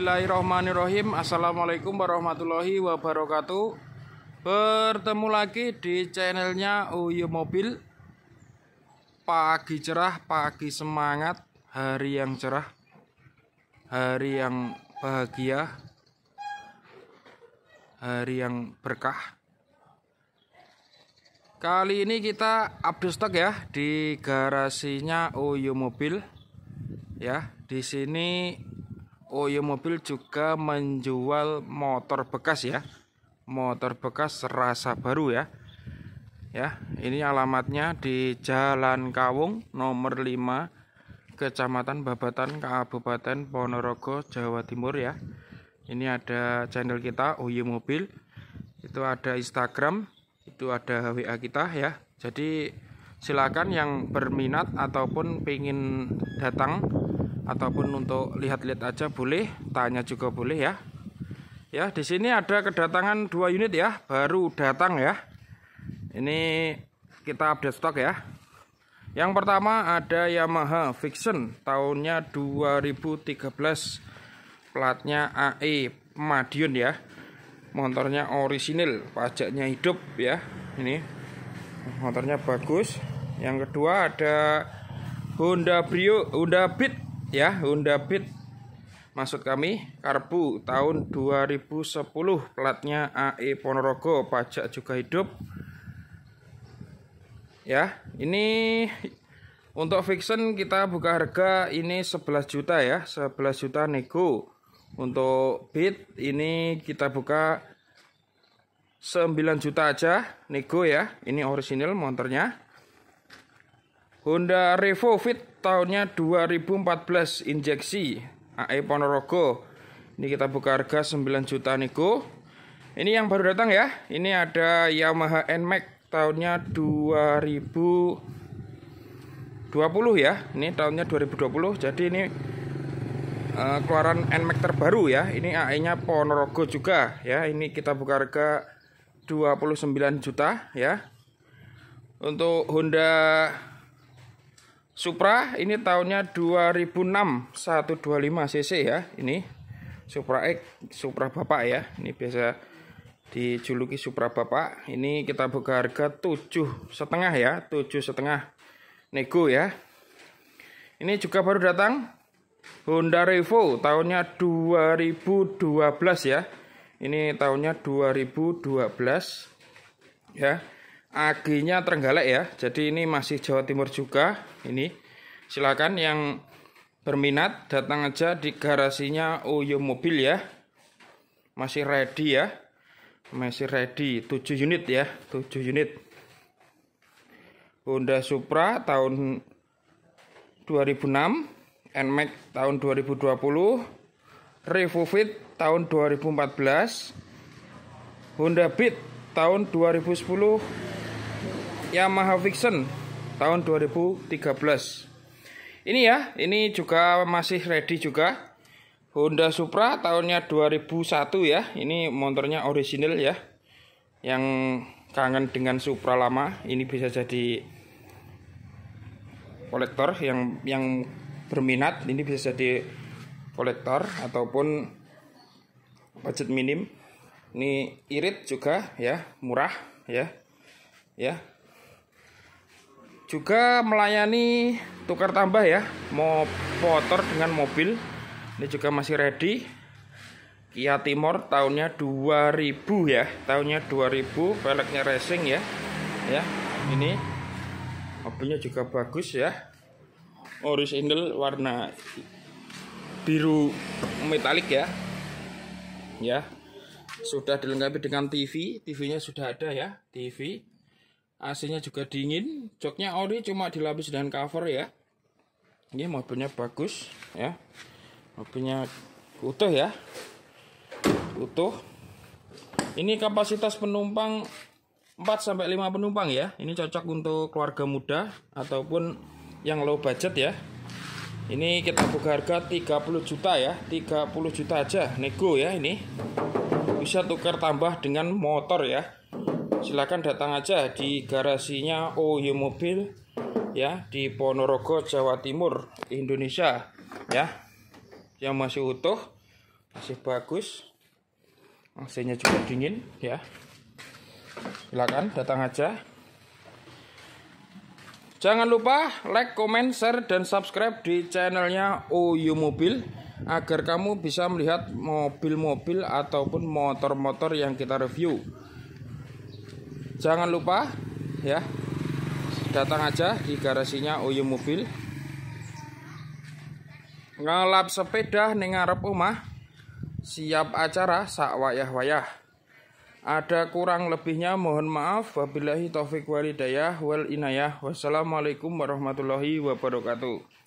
Bismillahirrahmanirrahim Assalamualaikum warahmatullahi wabarakatuh Bertemu lagi di channelnya Uyu Mobil Pagi cerah, pagi semangat Hari yang cerah Hari yang bahagia Hari yang berkah Kali ini kita update stok ya Di garasinya Uyu Mobil Ya, di sini Oyo oh iya, Mobil juga menjual motor bekas ya. Motor bekas rasa baru ya. Ya, ini alamatnya di Jalan Kawung nomor 5 Kecamatan Babatan Kabupaten Ponorogo Jawa Timur ya. Ini ada channel kita Oyo Mobil. Itu ada Instagram, itu ada WA kita ya. Jadi silakan yang berminat ataupun pengen datang ataupun untuk lihat-lihat aja boleh, tanya juga boleh ya. Ya, di sini ada kedatangan dua unit ya, baru datang ya. Ini kita update stok ya. Yang pertama ada Yamaha Fiction tahunnya 2013 platnya AE Madiun ya. Motornya orisinil, pajaknya hidup ya. Ini motornya bagus. Yang kedua ada Honda Brio, Honda Beat ya Honda Beat maksud kami Karbu tahun 2010 platnya AE Ponorogo pajak juga hidup ya ini untuk fiction kita buka harga ini 11 juta ya 11 juta nego untuk Beat ini kita buka 9 juta aja nego ya ini orisinil monternya Honda Revo Fit tahunnya 2014 injeksi AE Ponorogo. Ini kita buka harga 9 juta niku. Ini yang baru datang ya. Ini ada Yamaha NMAX tahunnya 2020 ya. Ini tahunnya 2020. Jadi ini uh, keluaran NMAX terbaru ya. Ini AE-nya Ponorogo juga ya. Ini kita buka harga 29 juta ya. Untuk Honda Supra ini tahunnya 2006 125 cc ya ini Supra X Supra Bapak ya ini biasa dijuluki Supra Bapak ini kita buka harga tujuh setengah ya tujuh setengah nego ya ini juga baru datang Honda Revo tahunnya 2012 ya ini tahunnya 2012 ya AG-nya ya. Jadi ini masih Jawa Timur juga. Ini silakan yang berminat datang aja di garasinya Oyo Mobil ya. Masih ready ya. Masih ready 7 unit ya, 7 unit. Honda Supra tahun 2006, NMAX tahun 2020, Revofit tahun 2014, Honda Beat tahun 2010 Yamaha Vixen tahun 2013. Ini ya, ini juga masih ready juga. Honda Supra tahunnya 2001 ya. Ini motornya original ya. Yang kangen dengan Supra lama, ini bisa jadi kolektor yang yang berminat, ini bisa jadi kolektor ataupun budget minim. Ini irit juga ya, murah ya. Ya, juga melayani tukar tambah ya mau motor dengan mobil ini juga masih ready Kia Timor tahunnya 2000 ya tahunnya 2000 peleknya racing ya ya ini mobilnya juga bagus ya Oris indel warna biru metalik ya ya sudah dilengkapi dengan TV TV-nya sudah ada ya TV AC-nya juga dingin. Joknya ori cuma dilapis dengan cover ya. Ini mobilnya bagus ya. Mobilnya utuh ya. Utuh. Ini kapasitas penumpang 4 sampai 5 penumpang ya. Ini cocok untuk keluarga muda ataupun yang low budget ya. Ini kita buka harga 30 juta ya. 30 juta aja nego ya ini. Bisa tukar tambah dengan motor ya silakan datang aja di garasinya OY Mobil ya di Ponorogo Jawa Timur Indonesia ya yang masih utuh masih bagus AC-nya juga dingin ya silakan datang aja jangan lupa like comment share dan subscribe di channelnya OU Mobil agar kamu bisa melihat mobil-mobil ataupun motor-motor yang kita review jangan lupa ya datang aja di garasinya Oyo Mobil ngelap sepeda ning ngarep omah siap acara sak wayah-wayah ada kurang lebihnya mohon maaf wabillahi taufik walidayah wal inayah wassalamualaikum warahmatullahi wabarakatuh